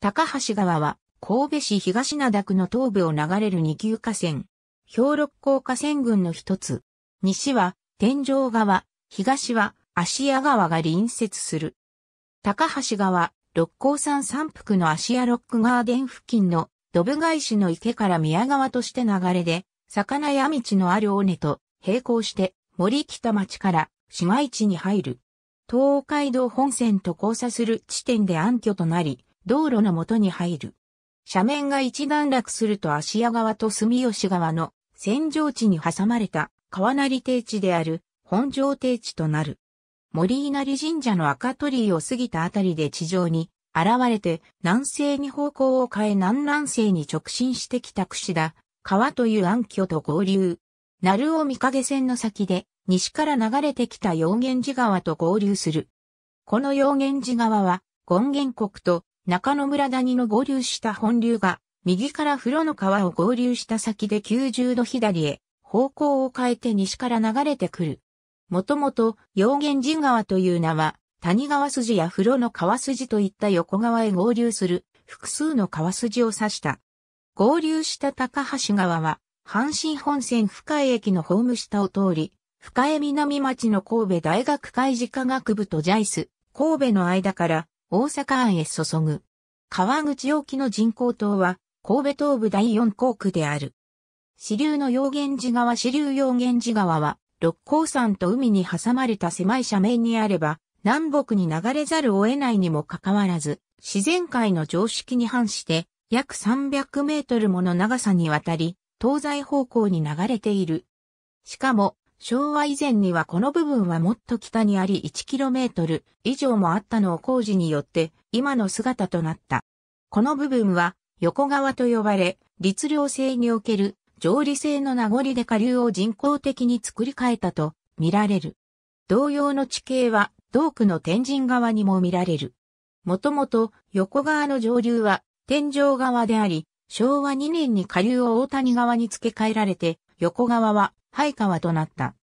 高橋川は、神戸市東灘区の東部を流れる二級河川、兵六甲河川群の一つ。西は、天井川、東は、芦屋川が隣接する。高橋川、六甲山山腹の芦屋ロックガーデン付近の、ドブ返しの池から宮川として流れで、魚屋道のある尾根と並行して森北町から市街地に入る。東海道本線と交差する地点で暗渠となり、道路の元に入る。斜面が一段落すると芦屋川と住吉川の扇状地に挟まれた川成低地である本城低地となる。森稲荷神社の赤鳥居を過ぎたあたりで地上に現れて南西に方向を変え南南西に直進してきた櫛田川という暗渠と合流。鳴尾御影線の先で西から流れてきた陽源寺川と合流する。この陽源寺川は権現国と中野村谷の合流した本流が、右から風呂の川を合流した先で90度左へ、方向を変えて西から流れてくる。もともと、陽源寺川という名は、谷川筋や風呂の川筋といった横川へ合流する、複数の川筋を指した。合流した高橋川は、阪神本線深江駅のホーム下を通り、深江南町の神戸大学海事科学部とジャイス、神戸の間から大阪湾へ注ぐ。川口沖の人工島は、神戸東部第四港区である。支流の陽源寺川支流陽源寺川は、六甲山と海に挟まれた狭い斜面にあれば、南北に流れざるを得ないにもかかわらず、自然界の常識に反して、約300メートルもの長さにわたり、東西方向に流れている。しかも、昭和以前にはこの部分はもっと北にあり 1km 以上もあったのを工事によって今の姿となった。この部分は横川と呼ばれ、律令制における上理性の名残で下流を人工的に作り変えたと見られる。同様の地形は、道区の天神側にも見られる。もともと横側の上流は天井側であり、昭和2年に下流を大谷側に付け替えられて、横川は廃川となった。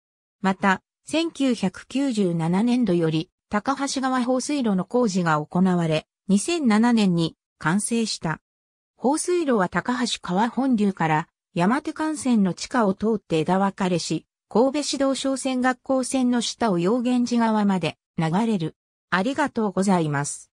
また、1997年度より高橋川放水路の工事が行われ、2007年に完成した。放水路は高橋川本流から山手幹線の地下を通って枝分かれし、神戸市道商船学校線の下を陽源寺川まで流れる。ありがとうございます。